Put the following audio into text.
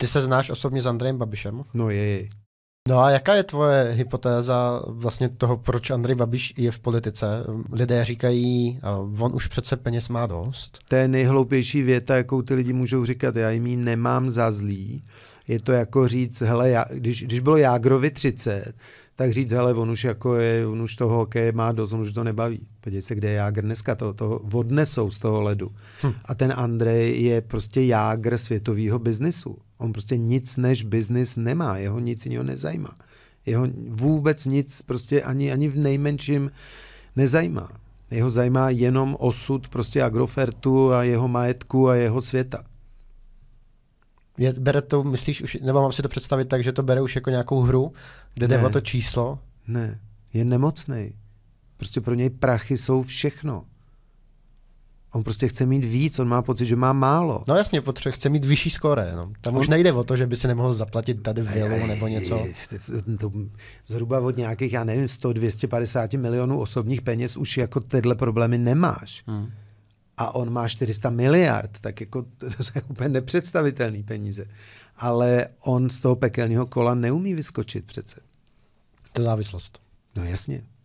Ty se znáš osobně s Andrejem Babišem? No je. No a jaká je tvoje hypotéza vlastně toho, proč Andrej Babiš je v politice? Lidé říkají, on už přece peněz má dost. To je nejhloupější věta, jakou ty lidi můžou říkat. Já jim ji nemám za zlý, je to jako říct, hele, já, když, když bylo Jágrovi 30, tak říct, hele, on už, jako je, on už toho hokeje má dost, on už to nebaví. Podívej se, kde je Jágr dneska, to, to odnesou z toho ledu. Hm. A ten Andrej je prostě Jágr světového biznisu. On prostě nic než biznis nemá, jeho nic jiného nezajímá. Jeho vůbec nic prostě ani, ani v nejmenším nezajímá. Jeho zajímá jenom osud prostě Agrofertu a jeho majetku a jeho světa. Je, bere to, myslíš, už, nebo mám si to představit tak, že to bere už jako nějakou hru, kde jde o to číslo? Ne, je nemocný. Prostě pro něj prachy jsou všechno. On prostě chce mít víc, on má pocit, že má málo. No jasně, potřebuje, chce mít vyšší skóre. No. Tam on... už nejde o to, že by si nemohl zaplatit tady v dělu nebo něco. To, zhruba od nějakých, já nevím, 100-250 milionů osobních peněz už jako tyhle problémy nemáš. Hmm a on má 400 miliard, tak jako to jsou úplně nepředstavitelné peníze. Ale on z toho pekelního kola neumí vyskočit přece. To závislost. No jasně.